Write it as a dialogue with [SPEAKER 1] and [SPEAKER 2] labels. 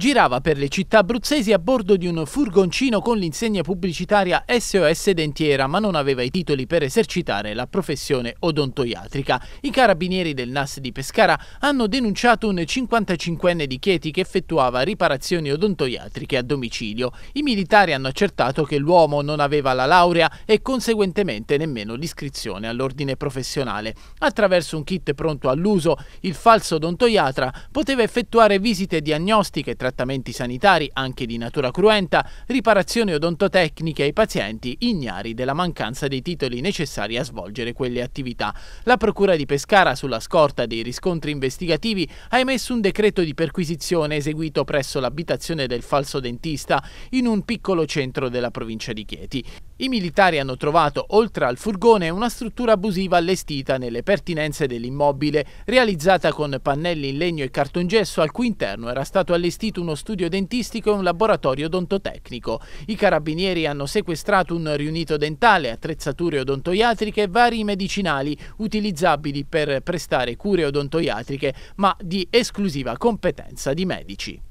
[SPEAKER 1] girava per le città abruzzesi a bordo di un furgoncino con l'insegna pubblicitaria SOS Dentiera, ma non aveva i titoli per esercitare la professione odontoiatrica. I carabinieri del NAS di Pescara hanno denunciato un 55enne di Chieti che effettuava riparazioni odontoiatriche a domicilio. I militari hanno accertato che l'uomo non aveva la laurea e conseguentemente nemmeno l'iscrizione all'ordine professionale. Attraverso un kit pronto all'uso, il falso odontoiatra poteva effettuare visite diagnostiche tra trattamenti sanitari anche di natura cruenta, riparazioni odontotecniche ai pazienti ignari della mancanza dei titoli necessari a svolgere quelle attività. La Procura di Pescara, sulla scorta dei riscontri investigativi, ha emesso un decreto di perquisizione eseguito presso l'abitazione del falso dentista in un piccolo centro della provincia di Chieti. I militari hanno trovato, oltre al furgone, una struttura abusiva allestita nelle pertinenze dell'immobile, realizzata con pannelli in legno e cartongesso al cui interno era stato allestito uno studio dentistico e un laboratorio odontotecnico. I carabinieri hanno sequestrato un riunito dentale, attrezzature odontoiatriche e vari medicinali utilizzabili per prestare cure odontoiatriche, ma di esclusiva competenza di medici.